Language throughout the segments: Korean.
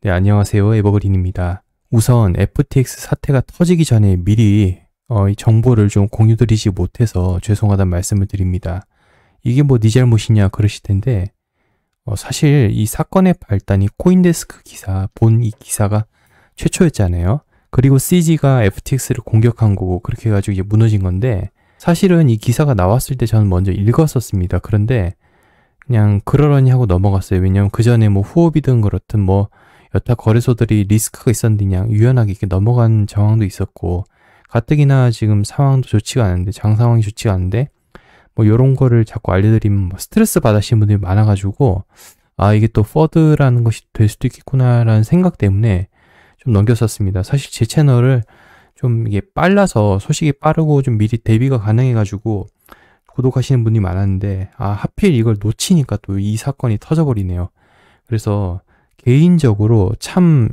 네, 안녕하세요. 에버그린입니다. 우선 FTX 사태가 터지기 전에 미리 어, 이 정보를 좀 공유드리지 못해서 죄송하다는 말씀을 드립니다. 이게 뭐네 잘못이냐 그러실 텐데 어, 사실 이 사건의 발단이 코인데스크 기사, 본 이 기사가 최초였잖아요. 그리고 CG가 FTX를 공격한 거고 그렇게 해가지고 이제 무너진 건데 사실은 이 기사가 나왔을 때 저는 먼저 읽었었습니다. 그런데 그냥 그러려니 하고 넘어갔어요. 왜냐면 그 전에 뭐후업이든 그렇든 뭐 여타 거래소들이 리스크가 있었는데 그냥 유연하게 이렇게 넘어간 정황도 있었고 가뜩이나 지금 상황도 좋지가 않은데 장 상황이 좋지가 않은데 뭐요런 거를 자꾸 알려드리면 뭐 스트레스 받으시는 분들이 많아가지고 아 이게 또 퍼드라는 것이 될 수도 있겠구나라는 생각 때문에 좀 넘겼었습니다. 사실 제 채널을 좀 이게 빨라서 소식이 빠르고 좀 미리 대비가 가능해가지고 구독하시는 분이 많았는데 아 하필 이걸 놓치니까 또 이 사건이 터져버리네요. 그래서 개인적으로 참,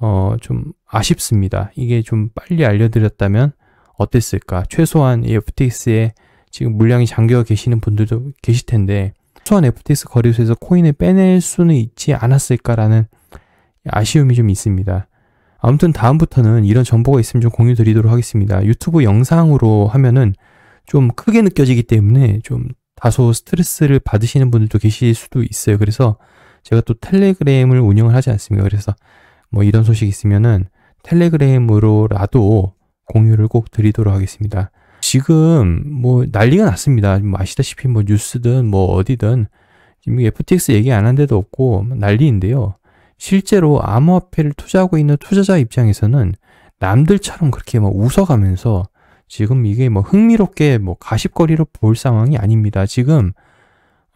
어, 좀 아쉽습니다. 이게 좀 빨리 알려드렸다면 어땠을까. 최소한 이 FTX에 지금 물량이 잠겨 계시는 분들도 계실 텐데, 최소한 FTX 거래소에서 코인을 빼낼 수는 있지 않았을까라는 아쉬움이 좀 있습니다. 아무튼 다음부터는 이런 정보가 있으면 좀 공유 드리도록 하겠습니다. 유튜브 영상으로 하면은 좀 크게 느껴지기 때문에 좀 다소 스트레스를 받으시는 분들도 계실 수도 있어요. 그래서 제가 또 텔레그램을 운영을 하지 않습니까? 그래서 뭐 이런 소식 있으면은 텔레그램으로라도 공유를 꼭 드리도록 하겠습니다. 지금 뭐 난리가 났습니다. 뭐 아시다시피 뭐 뉴스든 뭐 어디든 지금 FTX 얘기 안 한 데도 없고 난리인데요. 실제로 암호화폐를 투자하고 있는 투자자 입장에서는 남들처럼 그렇게 막 웃어가면서 지금 이게 뭐 흥미롭게 뭐 가십거리로 볼 상황이 아닙니다. 지금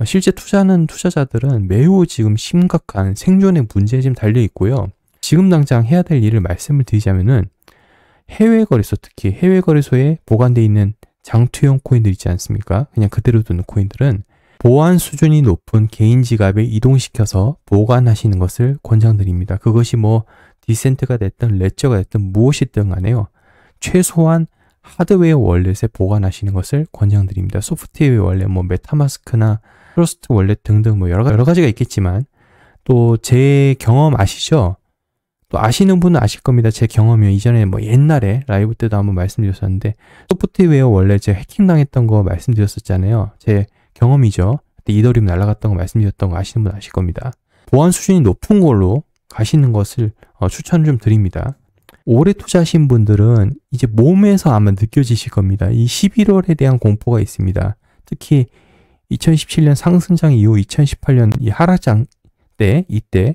아, 실제 투자는 투자자들은 매우 지금 심각한 생존의 문제에 지금 달려 있고요. 지금 당장 해야 될 일을 말씀을 드리자면은 해외 거래소 특히 해외 거래소에 보관돼 있는 장투형 코인들 있지 않습니까? 그냥 그대로 두는 코인들은 보안 수준이 높은 개인 지갑에 이동시켜서 보관하시는 것을 권장드립니다. 그것이 뭐 디센트가 됐든 레저가 됐든 무엇이든 간에요. 최소한 하드웨어 월렛에 보관하시는 것을 권장드립니다. 소프트웨어 월렛, 뭐 메타마스크나 트러스트 월렛 등등 뭐 여러, 여러 가지가 있겠지만 또 제 경험 아시죠? 또 아시는 분은 아실 겁니다. 제 경험이요. 이전에 뭐 옛날에 라이브 때도 한번 말씀드렸었는데 소프트웨어 원래 제가 해킹당했던 거 말씀드렸었잖아요. 제 경험이죠. 그때 이더리움 날라갔던 거 말씀드렸던 거 아시는 분 아실 겁니다. 보안 수준이 높은 걸로 가시는 것을 어, 추천을 좀 드립니다. 오래 투자하신 분들은 이제 몸에서 아마 느껴지실 겁니다. 이 11월에 대한 공포가 있습니다. 특히 2017년 상승장 이후 2018년 이 하락장 때 이때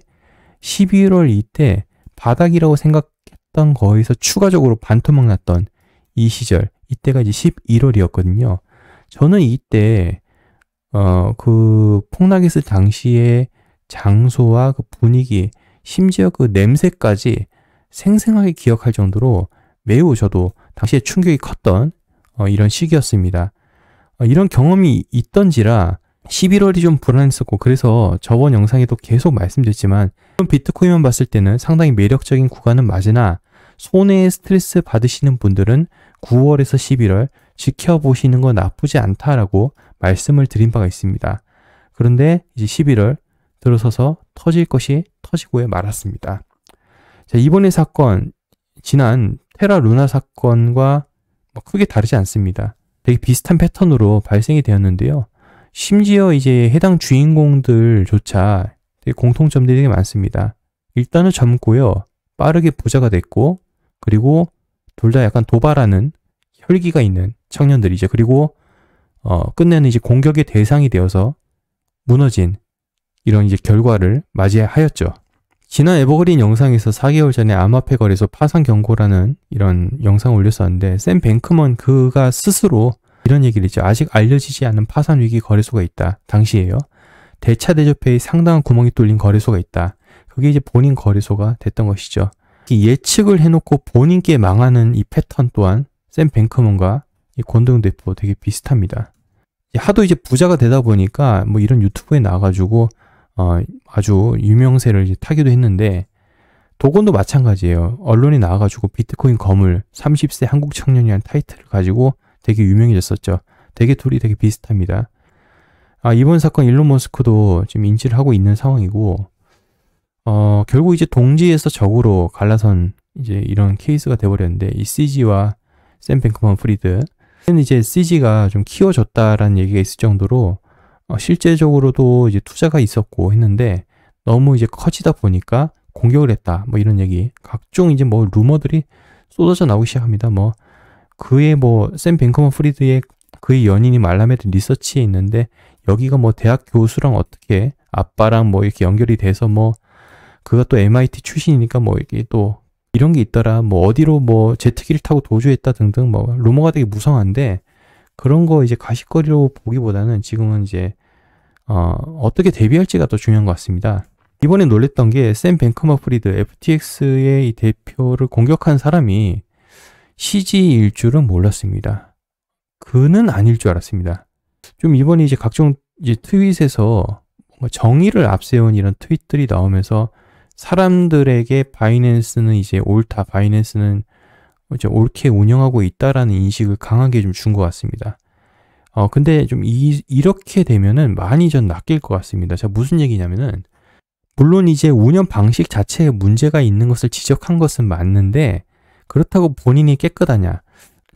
11월 이때 바닥이라고 생각했던 거에서 추가적으로 반토막 났던 이 시절 이때가 이제 11월이었거든요. 저는 이때 어 그 폭락했을 당시에 장소와 그 분위기 심지어 그 냄새까지 생생하게 기억할 정도로 매우 저도 당시에 충격이 컸던 어, 이런 시기였습니다. 아, 이런 경험이 있던지라 11월이 좀 불안했었고 그래서 저번 영상에도 계속 말씀드렸지만 비트코인만 봤을 때는 상당히 매력적인 구간은 맞으나 손해에 스트레스 받으시는 분들은 9월에서 11월 지켜보시는 건 나쁘지 않다라고 말씀을 드린 바가 있습니다. 그런데 이제 11월 들어서서 터질 것이 터지고에 말았습니다. 자, 이번의 사건 지난 테라 루나 사건과 뭐 크게 다르지 않습니다. 되게 비슷한 패턴으로 발생이 되었는데요. 심지어 이제 해당 주인공들조차 되게 공통점들이 되게 많습니다. 일단은 젊고요. 빠르게 부자가 됐고 그리고 둘 다 약간 도발하는 혈기가 있는 청년들이죠. 그리고 어, 끝내는 이제 공격의 대상이 되어서 무너진 이런 이제 결과를 맞이하였죠. 지난 에버그린 영상에서 4개월 전에 암호화폐 거래소 파산 경고라는 이런 영상 을 올렸었는데 샘 뱅크먼 그가 스스로 이런 얘기를 했죠. 아직 알려지지 않은 파산 위기 거래소가 있다. 당시에요. 대차 대조회의 상당한 구멍이 뚫린 거래소가 있다. 그게 이제 본인 거래소가 됐던 것이죠. 예측을 해놓고 본인께 망하는 이 패턴 또한 샘 뱅크먼과 이 권동 대포 되게 비슷합니다. 하도 이제 부자가 되다 보니까 뭐 이런 유튜브에 나와가지고 어, 아주 유명세를 타기도 했는데 도건도 마찬가지예요. 언론이 나와가지고 비트코인 거물 30세 한국 청년이란 타이틀을 가지고 되게 유명해졌었죠. 되게 둘이 되게 비슷합니다. 아, 이번 사건 일론 머스크도 지금 인지를 하고 있는 상황이고 어, 결국 이제 동지에서 적으로 갈라선 이제 이런 케이스가 돼버렸는데 이 CG와 샘 뱅크먼 프리드 는 이제 CG가 좀 키워졌다라는 얘기가 있을 정도로 어, 실제적으로도 이제 투자가 있었고 했는데 너무 이제 커지다 보니까 공격을 했다. 뭐 이런 얘기. 각종 이제 뭐 루머들이 쏟아져 나오기 시작합니다. 뭐 그의 뭐샘뱅크먼 프리드의 그의 연인이 말라메드 리서치에 있는데 여기가 뭐 대학 교수랑 어떻게 아빠랑 뭐 이렇게 연결이 돼서 뭐 그가 또 MIT 출신이니까 뭐 이게 또 이런 게 있더라 뭐 어디로 뭐 제트기를 타고 도주했다 등등 뭐 루머가 되게 무성한데 그런 거 이제 가식거리로 보기보다는 지금은 이제 어, 어떻게 대비할지가 더 중요한 것 같습니다. 이번에 놀랬던 게샘뱅크마 프리드 FTX의 이 대표를 공격한 사람이 CG일 줄은 몰랐습니다. 그는 아닐 줄 알았습니다. 좀 이번에 이제 각종 이제 트윗에서 뭔가 정의를 앞세운 이런 트윗들이 나오면서 사람들에게 바이낸스는 이제 옳다, 바이낸스는 이제 옳게 운영하고 있다라는 인식을 강하게 좀 준 것 같습니다. 어, 근데 좀 이, 이렇게 되면은 많이 전 낚일 것 같습니다. 자, 무슨 얘기냐면은, 물론 이제 운영 방식 자체에 문제가 있는 것을 지적한 것은 맞는데, 그렇다고 본인이 깨끗하냐?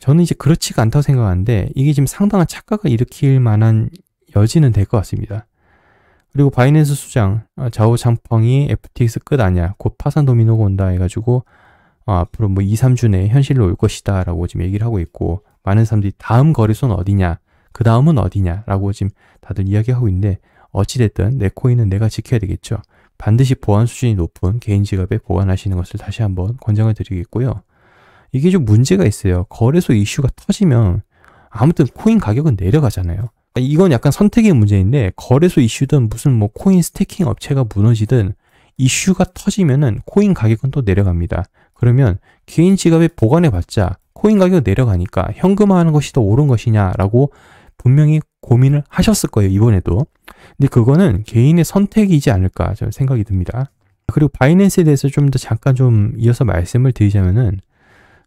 저는 이제 그렇지가 않다고 생각하는데, 이게 지금 상당한 착각을 일으킬 만한 여지는 될 것 같습니다. 그리고 바이낸스 수장, 어, 좌우 장펑이 FTX 끝 아니야. 곧 파산 도미노가 온다 해가지고, 어, 앞으로 뭐 2, 3주 내에 현실로 올 것이다 라고 지금 얘기를 하고 있고 많은 사람들이 다음 거래소는 어디냐 그 다음은 어디냐 라고 지금 다들 이야기하고 있는데 어찌됐든 내 코인은 내가 지켜야 되겠죠 반드시 보안 수준이 높은 개인 지갑에 보관하시는 것을 다시 한번 권장을 드리겠고요 이게 좀 문제가 있어요 거래소 이슈가 터지면 아무튼 코인 가격은 내려가잖아요 이건 약간 선택의 문제인데 거래소 이슈든 무슨 뭐 코인 스테킹 업체가 무너지든 이슈가 터지면은 코인 가격은 또 내려갑니다. 그러면 개인 지갑에 보관해봤자 코인 가격 내려가니까 현금화하는 것이 더 옳은 것이냐라고 분명히 고민을 하셨을 거예요 이번에도 근데 그거는 개인의 선택이지 않을까 저 생각이 듭니다 그리고 바이낸스에 대해서 좀 더 잠깐 좀 이어서 말씀을 드리자면은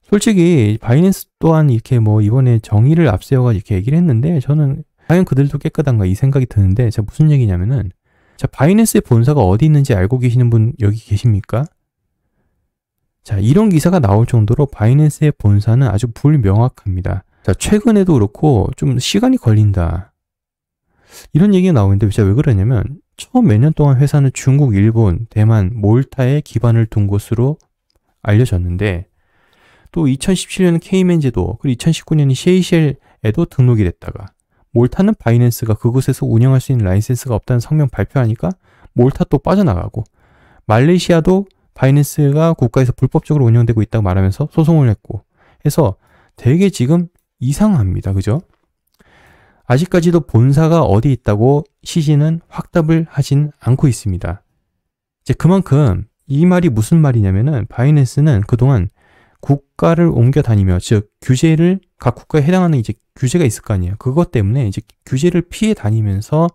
솔직히 바이낸스 또한 이렇게 뭐 이번에 정의를 앞세워가지고 이렇게 얘기를 했는데 저는 과연 그들도 깨끗한가 이 생각이 드는데 제가 무슨 얘기냐면은 자 바이낸스의 본사가 어디 있는지 알고 계시는 분 여기 계십니까? 자, 이런 기사가 나올 정도로 바이낸스의 본사는 아주 불명확합니다. 자, 최근에도 그렇고 좀 시간이 걸린다. 이런 얘기가 나오는데 제가 왜 그러냐면 처음 몇 년 동안 회사는 중국, 일본, 대만, 몰타에 기반을 둔 것으로 알려졌는데 또 2017년 케이맨 제도, 그리고 2019년이 셰이셸에도 등록이 됐다가 몰타는 바이낸스가 그곳에서 운영할 수 있는 라이센스가 없다는 성명 발표하니까 몰타 또 빠져나가고 말레이시아도 바이낸스가 국가에서 불법적으로 운영되고 있다고 말하면서 소송을 했고 해서 되게 지금 이상합니다. 그죠? 아직까지도 본사가 어디 있다고 시신은 확답을 하진 않고 있습니다. 이제 그만큼 이 말이 무슨 말이냐면은 바이낸스는 그동안 국가를 옮겨 다니며 즉 규제를 각 국가에 해당하는 이제 규제가 있을 거 아니에요. 그것 때문에 이제 규제를 피해 다니면서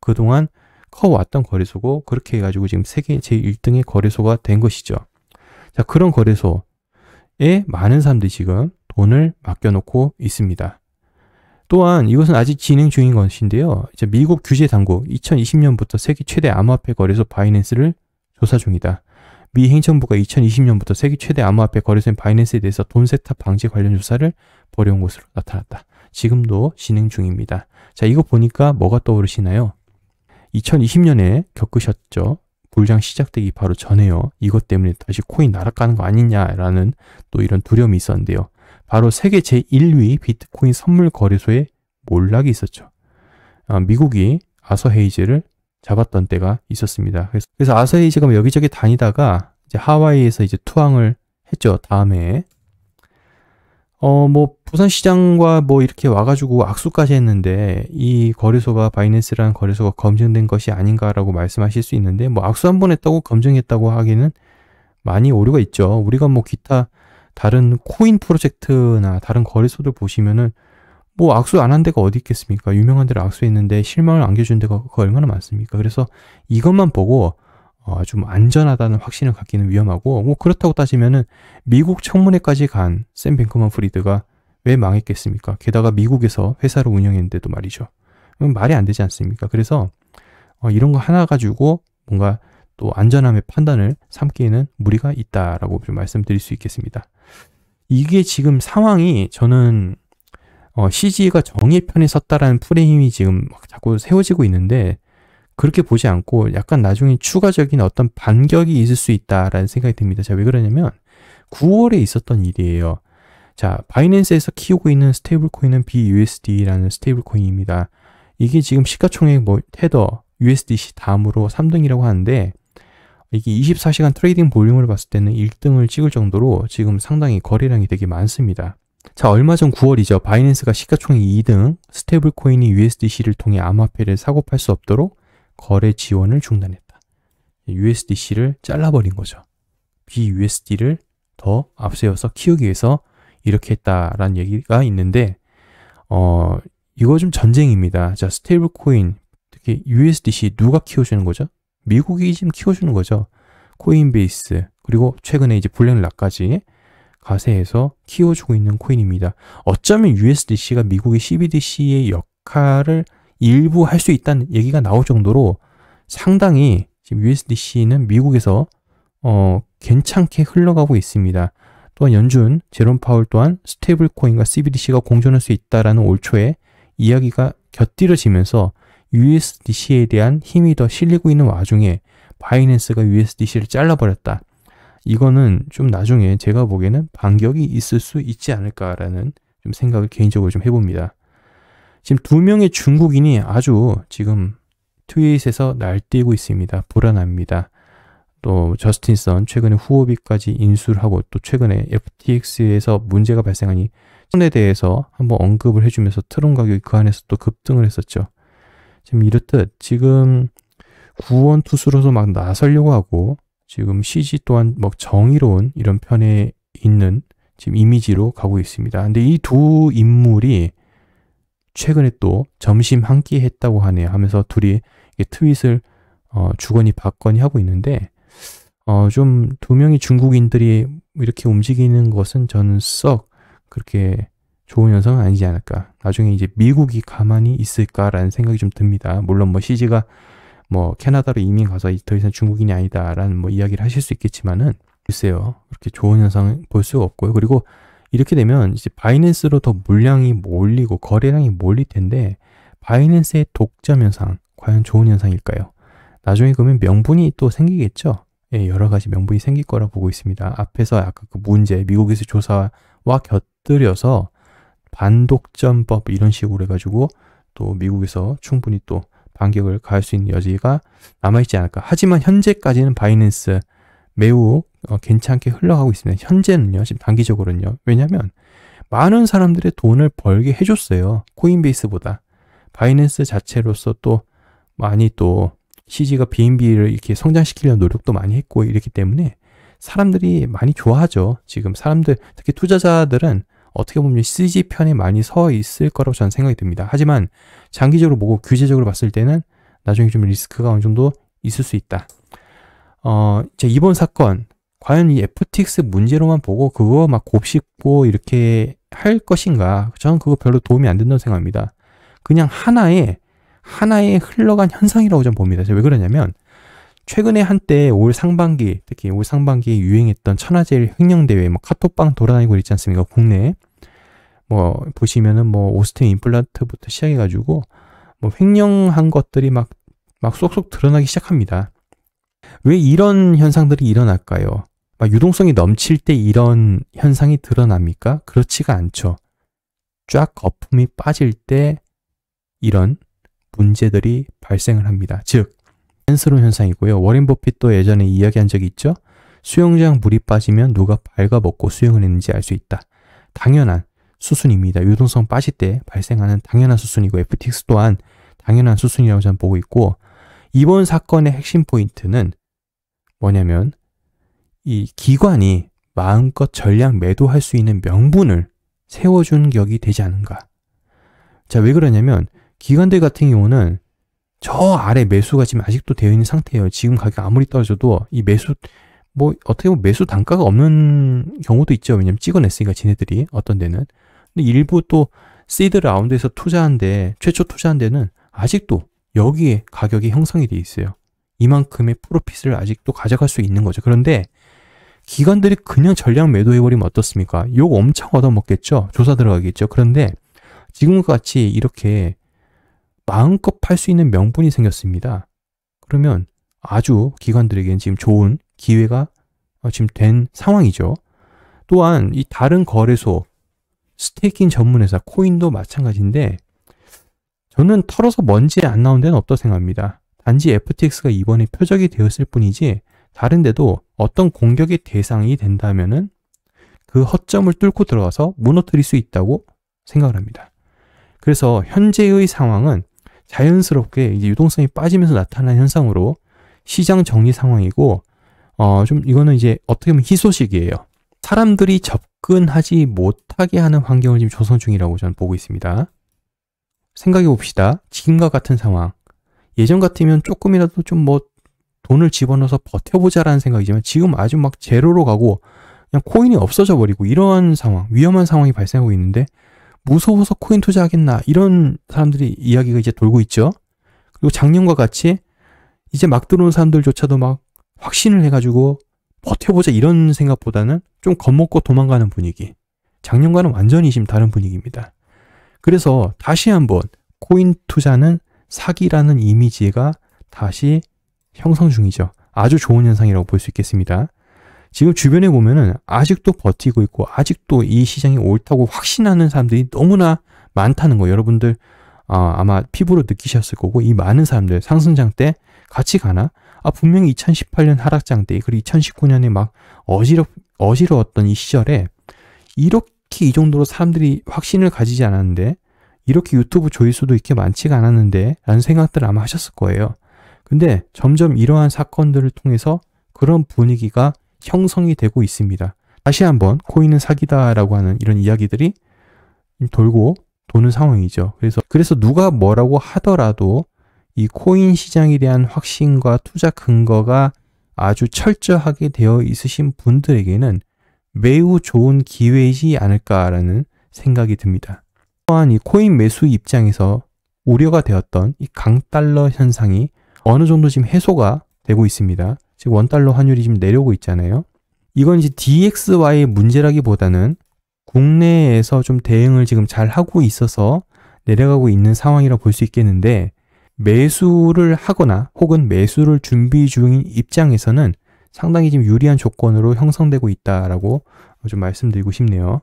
그동안 커왔던 거래소고 그렇게 해가지고 지금 세계 제1등의 거래소가 된 것이죠. 자 그런 거래소에 많은 사람들이 지금 돈을 맡겨놓고 있습니다. 또한 이것은 아직 진행 중인 것인데요. 이제 미국 규제 당국 2020년부터 세계 최대 암호화폐 거래소 바이낸스를 조사 중이다. 미 행정부가 2020년부터 세계 최대 암호화폐 거래소인 바이낸스에 대해서 돈 세탁 방지 관련 조사를 벌여온 것으로 나타났다. 지금도 진행 중입니다. 자, 이거 보니까 뭐가 떠오르시나요? 2020년에 겪으셨죠. 불장 시작되기 바로 전에요. 이것 때문에 다시 코인 날아가는 거 아니냐라는 또 이런 두려움이 있었는데요. 바로 세계 제1위 비트코인 선물 거래소에 몰락이 있었죠. 어, 미국이 아서 헤이즈를 잡았던 때가 있었습니다. 그래서, 그래서 아서 헤이즈가 뭐 여기저기 다니다가 이제 하와이에서 이제 투항을 했죠. 다음에 어, 뭐, 부산시장과 뭐 이렇게 와가지고 악수까지 했는데 이 거래소가 바이낸스라는 거래소가 검증된 것이 아닌가라고 말씀하실 수 있는데 뭐 악수 한 번 했다고 검증했다고 하기는 많이 오류가 있죠. 우리가 뭐 기타 다른 코인 프로젝트나 다른 거래소들 보시면은 뭐 악수 안 한 데가 어디 있겠습니까? 유명한 데를 악수했는데 실망을 안겨준 데가 얼마나 많습니까? 그래서 이것만 보고 어, 좀 뭐 안전하다는 확신을 갖기는 위험하고 뭐 그렇다고 따지면은 미국 청문회까지 간 샘뱅크먼 프리드가 왜 망했겠습니까? 게다가 미국에서 회사를 운영했는데도 말이죠. 말이 안 되지 않습니까? 그래서 어, 이런 거 하나 가지고 뭔가 또 안전함의 판단을 삼기에는 무리가 있다라고 좀 말씀드릴 수 있겠습니다. 이게 지금 상황이 저는 어, CG가 정의 편에 섰다라는 프레임이 지금 막 자꾸 세워지고 있는데 그렇게 보지 않고 약간 나중에 추가적인 어떤 반격이 있을 수 있다라는 생각이 듭니다. 자, 왜 그러냐면 9월에 있었던 일이에요. 자, 바이낸스에서 키우고 있는 스테이블 코인은 BUSD라는 스테이블 코인입니다. 이게 지금 시가총액 뭐 헤더 USDC 다음으로 3등이라고 하는데 이게 24시간 트레이딩 볼륨을 봤을 때는 1등을 찍을 정도로 지금 상당히 거래량이 되게 많습니다. 자, 얼마 전 9월이죠. 바이낸스가 시가총액 2등, 스테이블 코인이 USDC를 통해 암호화폐를 사고 팔 수 없도록 거래 지원을 중단했다. USDC를 잘라버린 거죠. BUSD를 더 앞세워서 키우기 위해서 이렇게 했다라는 얘기가 있는데 어 이거 좀 전쟁입니다. 자 스테이블 코인 특히 USDC 누가 키워주는 거죠? 미국이 지금 키워주는 거죠. 코인베이스 그리고 최근에 이제 블랙락까지 가세해서 키워주고 있는 코인입니다. 어쩌면 USDC가 미국의 CBDC의 역할을 일부 할 수 있다는 얘기가 나올 정도로 상당히 지금 USDC는 미국에서 어, 괜찮게 흘러가고 있습니다. 또한 연준, 제롬 파울 또한 스테이블 코인과 CBDC가 공존할 수 있다라는 올 초에 이야기가 곁들여지면서 USDC에 대한 힘이 더 실리고 있는 와중에 바이낸스가 USDC를 잘라버렸다. 이거는 좀 나중에 제가 보기에는 반격이 있을 수 있지 않을까라는 좀 생각을 개인적으로 좀 해봅니다. 지금 두 명의 중국인이 아주 지금 트윗에서 날뛰고 있습니다. 불안합니다. 또 저스틴선 최근에 후오비까지 인수를 하고 또 최근에 FTX에서 문제가 발생하니손에 대해서 한번 언급을 해주면서 트론 가격이 그 안에서 또 급등을 했었죠. 지금 이렇듯 지금 구원 투수로서 막 나서려고 하고 지금 CG 또한 뭐 정의로운 이런 편에 있는 지금 이미지로 가고 있습니다. 근데 이 두 인물이 최근에 또 점심 한 끼 했다고 하네요 하면서 둘이 트윗을 어, 주거니 받거니 하고 있는데 어, 좀 두 명이 중국인들이 이렇게 움직이는 것은 저는 썩 그렇게 좋은 현상은 아니지 않을까. 나중에 이제 미국이 가만히 있을까라는 생각이 좀 듭니다. 물론 뭐 CG가 뭐 캐나다로 이민 가서 더 이상 중국인이 아니다라는 뭐 이야기를 하실 수 있겠지만은 글쎄요. 그렇게 좋은 현상은 볼 수가 없고요. 그리고 이렇게 되면 이제 바이낸스로 더 물량이 몰리고 거래량이 몰릴 텐데 바이낸스의 독점 현상 과연 좋은 현상일까요? 나중에 그러면 명분이 또 생기겠죠? 예, 여러 가지 명분이 생길 거라 보고 있습니다. 앞에서 아까 그 문제 미국에서 조사와 곁들여서 반독점법 이런 식으로 해가지고 또 미국에서 충분히 또 반격을 가할 수 있는 여지가 남아있지 않을까. 하지만 현재까지는 바이낸스 매우 어, 괜찮게 흘러가고 있습니다. 현재는요, 지금 단기적으로는요. 왜냐면 많은 사람들의 돈을 벌게 해줬어요. 코인베이스보다. 바이낸스 자체로서 또 많이 또 CG가 BNB를 이렇게 성장시키려는 노력도 많이 했고 이렇기 때문에 사람들이 많이 좋아하죠. 지금 사람들, 특히 투자자들은 어떻게 보면 CG 편에 많이 서 있을 거라고 저는 생각이 듭니다. 하지만 장기적으로 보고 규제적으로 봤을 때는 나중에 좀 리스크가 어느 정도 있을 수 있다. 어, 제 이번 사건, 과연 이 FTX 문제로만 보고 그거 막 곱씹고 이렇게 할 것인가? 저는 그거 별로 도움이 안 된다고 생각합니다. 그냥 하나의 하나의 흘러간 현상이라고 저는 봅니다. 왜 그러냐면 최근에 한때 올 상반기 특히 올 상반기에 유행했던 천하제일 횡령대회 뭐 카톡방 돌아다니고 있지 않습니까? 국내에 뭐 보시면은 뭐 오스템 임플란트부터 시작해가지고 뭐 횡령한 것들이 막 막 쏙쏙 드러나기 시작합니다. 왜 이런 현상들이 일어날까요? 막 유동성이 넘칠 때 이런 현상이 드러납니까? 그렇지가 않죠. 쫙 거품이 빠질 때 이런 문제들이 발생을 합니다. 즉, 자스로운 현상이고요. 워렌 버핏도 예전에 이야기한 적이 있죠. 수영장 물이 빠지면 누가 밝아먹고 수영을 했는지 알 수 있다. 당연한 수순입니다. 유동성 빠질 때 발생하는 당연한 수순이고 FTX 또한 당연한 수순이라고 저는 보고 있고 이번 사건의 핵심 포인트는 뭐냐면 이 기관이 마음껏 전략 매도할 수 있는 명분을 세워준 격이 되지 않은가. 자, 왜 그러냐면 기관들 같은 경우는 저 아래 매수가 지금 아직도 되어 있는 상태예요. 지금 가격 아무리 떨어져도 이 매수 뭐 어떻게 보면 매수 단가가 없는 경우도 있죠. 왜냐면 찍어냈으니까 지네들이 어떤 데는. 근데 일부 또 시드 라운드에서 투자한 데 최초 투자한 데는 아직도 여기에 가격이 형성이 돼 있어요. 이만큼의 프로핏을 아직도 가져갈 수 있는 거죠. 그런데 기관들이 그냥 전량 매도해버리면 어떻습니까? 욕 엄청 얻어먹겠죠? 조사 들어가겠죠? 그런데 지금과 같이 이렇게 마음껏 팔 수 있는 명분이 생겼습니다. 그러면 아주 기관들에게는 지금 좋은 기회가 어, 지금 된 상황이죠. 또한 이 다른 거래소, 스테이킹 전문회사 코인도 마찬가지인데 저는 털어서 먼지 안 나온 데는 없다 생각합니다. 단지 FTX가 이번에 표적이 되었을 뿐이지 다른 데도 어떤 공격의 대상이 된다면은 그 허점을 뚫고 들어가서 무너뜨릴 수 있다고 생각을 합니다. 그래서 현재의 상황은 자연스럽게 이제 유동성이 빠지면서 나타난 현상으로 시장 정리 상황이고 어 좀 이거는 이제 어떻게 보면 희소식이에요. 사람들이 접근하지 못하게 하는 환경을 지금 조성 중이라고 저는 보고 있습니다. 생각해 봅시다. 지금과 같은 상황. 예전 같으면 조금이라도 좀뭐 돈을 집어넣어서 버텨보자라는 생각이지만 지금 아주 막 제로로 가고 그냥 코인이 없어져 버리고 이러한 상황, 위험한 상황이 발생하고 있는데 무서워서 코인 투자하겠나 이런 사람들이 이야기가 이제 돌고 있죠. 그리고 작년과 같이 이제 막 들어온 사람들조차도 막 확신을 해가지고 버텨보자 이런 생각보다는 좀 겁먹고 도망가는 분위기. 작년과는 완전히 지금 다른 분위기입니다. 그래서 다시 한번 코인 투자는 사기라는 이미지가 다시 형성 중이죠. 아주 좋은 현상이라고 볼 수 있겠습니다. 지금 주변에 보면은 아직도 버티고 있고 아직도 이 시장이 옳다고 확신하는 사람들이 너무나 많다는 거 여러분들 어, 아마 피부로 느끼셨을 거고 이 많은 사람들 상승장 때 같이 가나? 아 분명히 2018년 하락장 때 그리고 2019년에 막 어지러 어지러웠던 이 시절에 이렇게 이 정도로 사람들이 확신을 가지지 않았는데 이렇게 유튜브 조회수도 이렇게 많지가 않았는데 라는 생각들을 아마 하셨을 거예요. 근데 점점 이러한 사건들을 통해서 그런 분위기가 형성이 되고 있습니다. 다시 한번 코인은 사기다라고 하는 이런 이야기들이 돌고 도는 상황이죠. 그래서 그래서 누가 뭐라고 하더라도 이 코인 시장에 대한 확신과 투자 근거가 아주 철저하게 되어 있으신 분들에게는 매우 좋은 기회이지 않을까라는 생각이 듭니다. 또한 이 코인 매수 입장에서 우려가 되었던 이 강달러 현상이 어느 정도 지금 해소가 되고 있습니다. 지금 원달러 환율이 지금 내려오고 있잖아요. 이건 이제 DXY의 문제라기보다는 국내에서 좀 대응을 지금 잘 하고 있어서 내려가고 있는 상황이라 고볼 수 있겠는데 매수를 하거나 혹은 매수를 준비 중인 입장에서는 상당히 지금 유리한 조건으로 형성되고 있다라고 좀 말씀드리고 싶네요.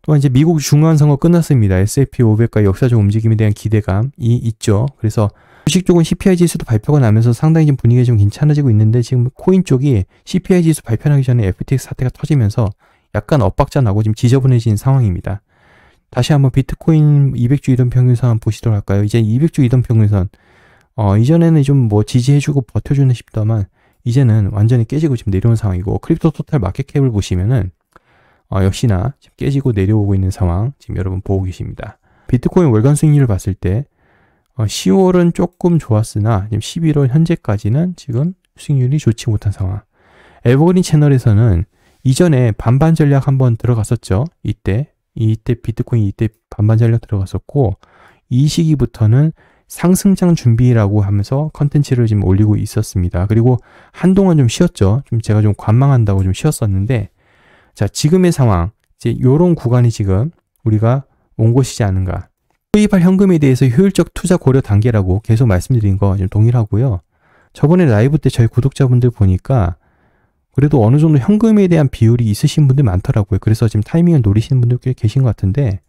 또한 이제 미국 중간 선거 끝났습니다. S&P 500과 역사적 움직임에 대한 기대감이 있죠. 그래서 주식 쪽은 CPI 지수도 발표가 나면서 상당히 좀 분위기가 좀 괜찮아지고 있는데 지금 코인 쪽이 CPI 지수 발표하기 전에 FTX 사태가 터지면서 약간 엇박자 나고 지금 지저분해진 상황입니다. 다시 한번 비트코인 200주 이동 평균선 보시도록 할까요? 이제 200주 이동 평균선 어, 이전에는 좀 뭐 지지해주고 버텨주는 싶더만 이제는 완전히 깨지고 지금 내려온 상황이고 크립토 토탈 마켓캡을 보시면은 어, 역시나 지금 깨지고 내려오고 있는 상황 지금 여러분 보고 계십니다. 비트코인 월간 수익률을 봤을 때 10월은 어, 조금 좋았으나 11월 현재까지는 지금 수익률이 좋지 못한 상황. 에버그린 채널에서는 이전에 반반 전략 한번 들어갔었죠. 이때 이때 비트코인 이때 반반 전략 들어갔었고 이 시기부터는 상승장 준비라고 하면서 컨텐츠를 지금 올리고 있었습니다. 그리고 한동안 좀 쉬었죠. 좀 제가 좀 관망한다고 좀 쉬었었는데 자 지금의 상황 이제 요런 구간이 지금 우리가 온 것이지 않은가 투입할 현금에 대해서 효율적 투자 고려 단계라고 계속 말씀드린 거 동일하고요. 저번에 라이브 때 저희 구독자분들 보니까 그래도 어느 정도 현금에 대한 비율이 있으신 분들 많더라고요. 그래서 지금 타이밍을 노리시는 분들 꽤 계신 것 같은데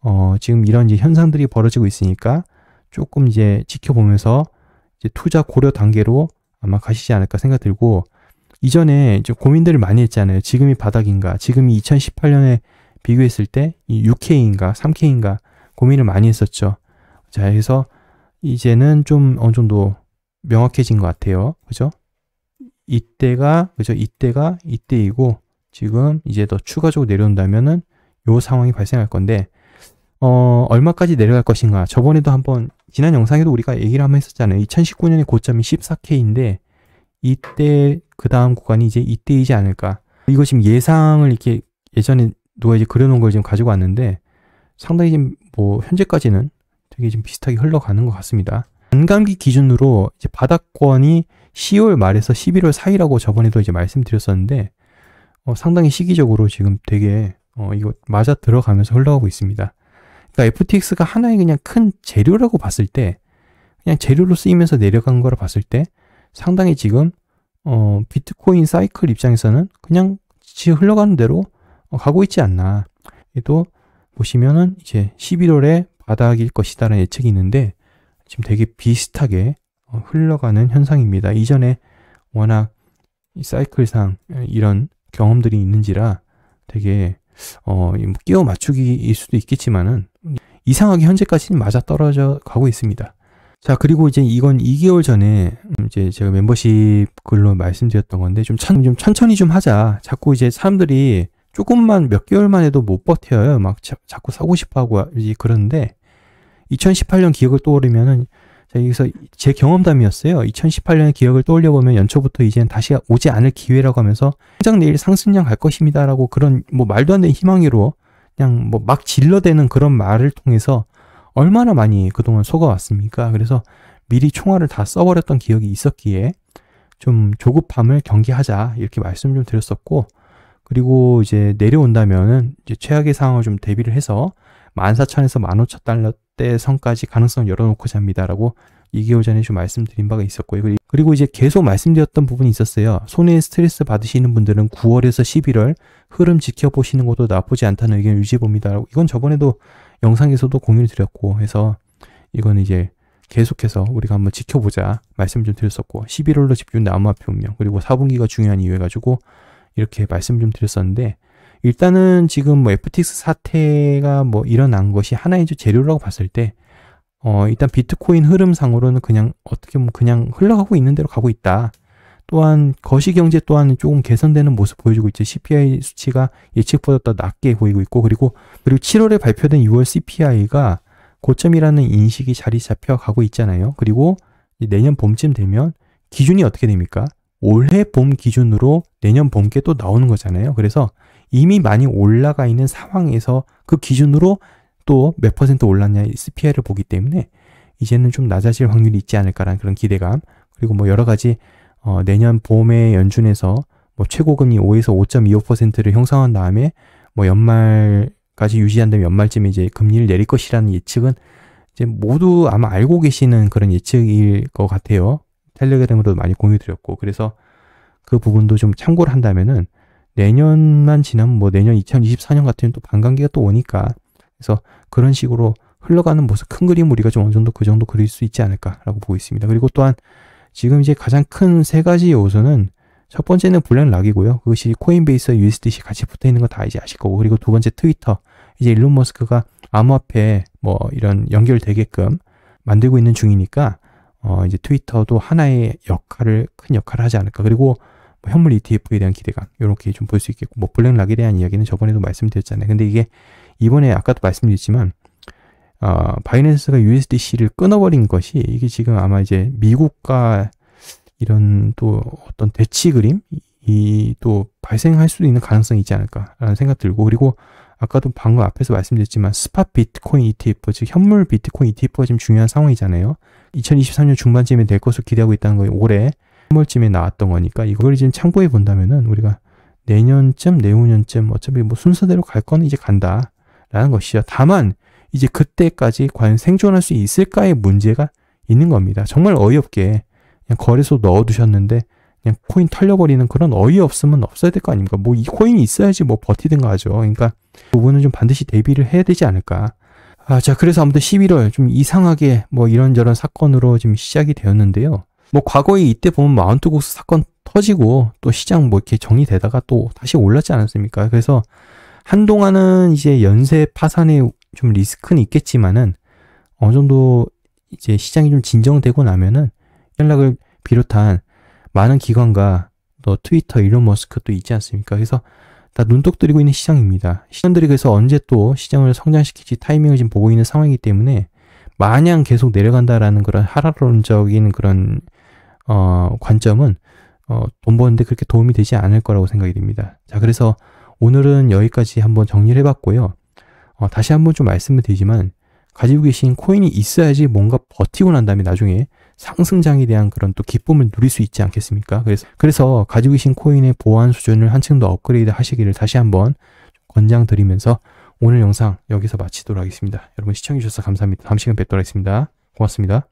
어, 지금 이런 이제 현상들이 벌어지고 있으니까 조금 이제 지켜보면서 이제 투자 고려 단계로 아마 가시지 않을까 생각 들고 이전에 이제 고민들을 많이 했잖아요. 지금이 바닥인가? 지금이 2018년에 비교했을 때 6K인가? 3K인가? 고민을 많이 했었죠. 자, 그래서 이제는 좀 어느 정도 명확해진 것 같아요. 그죠? 이때가, 그죠? 이때가 이때이고, 지금 이제 더 추가적으로 내려온다면은 요 상황이 발생할 건데, 어, 얼마까지 내려갈 것인가. 저번에도 한번, 지난 영상에도 우리가 얘기를 한번 했었잖아요. 2019년에 고점이 14K인데, 이때, 그 다음 구간이 이제 이때이지 않을까. 이거 지금 예상을 이렇게 예전에 누가 이제 그려놓은 걸 지금 가지고 왔는데, 상당히 지금 뭐 현재까지는 되게 좀 비슷하게 흘러가는 것 같습니다. 반감기 기준으로 이제 바닥권이 10월 말에서 11월 사이라고 저번에도 이제 말씀드렸었는데 어, 상당히 시기적으로 지금 되게 어, 이거 맞아 들어가면서 흘러가고 있습니다. 그러니까 FTX가 하나의 그냥 큰 재료라고 봤을 때 그냥 재료로 쓰이면서 내려간 거를 봤을 때 상당히 지금 어, 비트코인 사이클 입장에서는 그냥 지 흘러가는 대로 어, 가고 있지 않나. 또 보시면은 이제 11월에 바닥일 것이다라는 예측이 있는데 지금 되게 비슷하게 어, 흘러가는 현상입니다. 이전에 워낙 사이클상 이런 경험들이 있는지라 되게 어, 뭐 끼워 맞추기일 수도 있겠지만은 이상하게 현재까지는 맞아 떨어져 가고 있습니다. 자, 그리고 이제 이건 2개월 전에 음, 이제 제가 멤버십 글로 말씀드렸던 건데 좀, 천, 좀 천천히 좀 하자. 자꾸 이제 사람들이 조금만 몇 개월만 해도 못 버텨요. 막 자, 꾸 사고 싶어 하고 그런데 2018년 기억을 떠올리면은 자, 여기서 제 경험담이었어요. 2018년의 기억을 떠올려 보면 연초부터 이제는 다시 오지 않을 기회라고 하면서 당장 내일 상승량 갈 것입니다라고 그런 뭐 말도 안 되는 희망으로 그냥 뭐 막 질러대는 그런 말을 통해서 얼마나 많이 그동안 속아왔습니까? 그래서 미리 총알을 다 써버렸던 기억이 있었기에 좀 조급함을 경계하자 이렇게 말씀 좀 드렸었고 그리고 이제 내려온다면은 이제 최악의 상황을 좀 대비를 해서 14,000에서 15,000달러대 선까지 가능성 을 열어놓고 잡니다라고 2개월 전에 좀 말씀드린 바가 있었고요. 그리고 이제 계속 말씀드렸던 부분이 있었어요. 손해 스트레스 받으시는 분들은 9월에서 11월 흐름 지켜보시는 것도 나쁘지 않다는 의견 을 유지해 봅니다. 라고 이건 저번에도 영상에서도 공유를 드렸고 해서 이건 이제 계속해서 우리가 한번 지켜보자 말씀 좀 드렸었고 11월로 집중 나무 앞에 운명 그리고 4분기가 중요한 이유해 가지고 이렇게 말씀 을좀 드렸었는데 일단은 지금 뭐 FTX 사태가 뭐 일어난 것이 하나의 재료라고 봤을 때 어, 일단 비트코인 흐름상으로는 그냥 어떻게 보면 그냥 흘러가고 있는 대로 가고 있다. 또한 거시경제 또한 조금 개선되는 모습 보여주고 있죠. CPI 수치가 예측보다 더 낮게 보이고 있고 그리고 그리고 7월에 발표된 6월 CPI가 고점이라는 인식이 자리 잡혀 가고 있잖아요. 그리고 내년 봄쯤 되면 기준이 어떻게 됩니까? 올해 봄 기준으로 내년 봄께 또 나오는 거잖아요. 그래서 이미 많이 올라가 있는 상황에서 그 기준으로 또 몇 퍼센트 올랐냐 SPI를 보기 때문에 이제는 좀 낮아질 확률이 있지 않을까라는 그런 기대감 그리고 뭐 여러 가지 어, 내년 봄에 연준에서 뭐 최고금리 5에서 5.25%를 형성한 다음에 뭐 연말까지 유지한다면 연말쯤에 이제 금리를 내릴 것이라는 예측은 이제 모두 아마 알고 계시는 그런 예측일 것 같아요. 텔레그램으로 많이 공유드렸고 그래서 그 부분도 좀 참고를 한다면은 내년만 지나면 뭐 내년 2024년 같으면 또 반감기가 또 오니까 그래서 그런 식으로 흘러가는 모습 큰 그림 우리가 좀 어느 정도 그 정도 그릴 수 있지 않을까라고 보고 있습니다. 그리고 또한 지금 이제 가장 큰 세 가지 요소는 첫 번째는 블랙락이고요. 그것이 코인베이스와 USDC 같이 붙어 있는 거 다 이제 아실 거고 그리고 두 번째 트위터 이제 일론 머스크가 암호화폐 뭐 이런 연결되게끔 만들고 있는 중이니까 어, 이제 트위터도 하나의 역할을 큰 역할을 하지 않을까. 그리고 뭐 현물 ETF에 대한 기대감 이렇게 좀 볼 수 있겠고 뭐 블랙락에 대한 이야기는 저번에도 말씀드렸잖아요. 근데 이게 이번에 아까도 말씀드렸지만 어, 바이낸스가 USDC를 끊어버린 것이 이게 지금 아마 이제 미국과 이런 또 어떤 대치 그림 이또 발생할 수도 있는 가능성이 있지 않을까라는 생각 들고 그리고 아까도 방금 앞에서 말씀드렸지만 스팟 비트코인 ETF 즉 현물 비트코인 ETF가 지금 중요한 상황이잖아요. 2023년 중반쯤에 될 것으로 기대하고 있다는 거예요. 올해 3월쯤에 나왔던 거니까 이걸 지금 참고해 본다면은 우리가 내년쯤, 내후년쯤 어차피 뭐 순서대로 갈 거는 이제 간다라는 것이죠. 다만 이제 그때까지 과연 생존할 수 있을까의 문제가 있는 겁니다. 정말 어이없게 그냥 거래소 넣어두셨는데 그냥 코인 털려버리는 그런 어이없음은 없어야 될 거 아닙니까? 뭐 이 코인이 있어야지 뭐 버티든가 하죠. 그러니까 그 부분은 좀 반드시 대비를 해야 되지 않을까. 아, 자, 그래서 아무튼 11월 좀 이상하게 뭐 이런저런 사건으로 지금 시작이 되었는데요. 뭐 과거에 이때 보면 마운트 국스 사건 터지고 또 시장 뭐 이렇게 정리되다가 또 다시 올랐지 않았습니까? 그래서 한동안은 이제 연쇄 파산의 좀 리스크는 있겠지만은 어느 정도 이제 시장이 좀 진정되고 나면은 연락을 비롯한 많은 기관과 또 뭐 트위터 일론 머스크 또 있지 않습니까? 그래서 다 눈독 들이고 있는 시장입니다. 시장들이 그래서 언제 또 시장을 성장시킬지 타이밍을 지금 보고 있는 상황이기 때문에 마냥 계속 내려간다라는 그런 하락론적인 그런 어, 관점은 어, 돈 버는데 그렇게 도움이 되지 않을 거라고 생각이 됩니다. 자, 그래서 오늘은 여기까지 한번 정리를 해봤고요. 어, 다시 한번 좀 말씀을 드리지만 가지고 계신 코인이 있어야지 뭔가 버티고 난 다음에 나중에 상승장에 대한 그런 또 기쁨을 누릴 수 있지 않겠습니까? 그래서, 그래서 가지고 계신 코인의 보안 수준을 한층 더 업그레이드 하시기를 다시 한번 권장드리면서 오늘 영상 여기서 마치도록 하겠습니다. 여러분 시청해주셔서 감사합니다. 다음 시간 뵙도록 하겠습니다. 고맙습니다.